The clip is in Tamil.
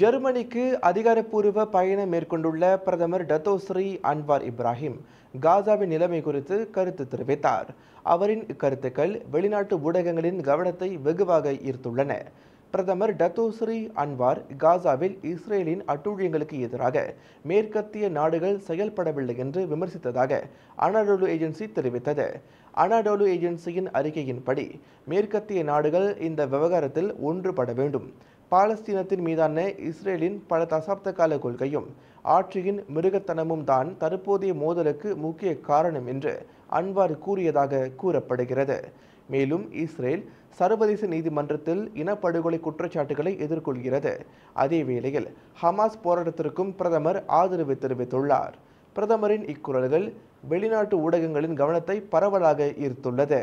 ஜெர்மனிக்கு அதிகாரப்பூர்வ பயணம் மேற்கொண்டுள்ள பிரதமர் டத்தோஸ்ரீ அன்வார் இப்ராஹிம் காசாவின் நிலைமை குறித்து கருத்து தெரிவித்தார் அவரின் இக்கருத்துக்கள் வெளிநாட்டு ஊடகங்களின் கவனத்தை வெகுவாக ஈர்த்துள்ளன பிரதமர் டத்தோஸ்ரி அன்வார் காசாவில் இஸ்ரேலின் அட்டூழியங்களுக்கு எதிராக மேற்கத்திய நாடுகள் செயல்படவில்லை என்று விமர்சித்ததாக அனாடோலு ஏஜென்சி தெரிவித்தது அனாடோலு ஏஜென்சியின் அறிக்கையின்படி மேற்கத்திய நாடுகள் இந்த விவகாரத்தில் ஒன்றுபட வேண்டும் பாலஸ்தீனத்தின் மீதான இஸ்ரேலின் பல தசாப்த கால கொள்கையும் ஆட்சியின் மிருகத்தனமும் தான் தற்போதைய மோதலுக்கு முக்கிய காரணம் என்று அன்வார் கூறியதாக கூறப்படுகிறது மேலும் இஸ்ரேல் சர்வதேச நீதிமன்றத்தில் இனப்படுகொலை குற்றச்சாட்டுகளை எதிர்கொள்கிறது அதே வேளையில் ஹமாஸ் போராட்டத்திற்கும் பிரதமர் ஆதரவு தெரிவித்துள்ளார் பிரதமரின் இக்குரல்கள் வெளிநாட்டு ஊடகங்களின் கவனத்தை பரவலாக ஈர்த்துள்ளது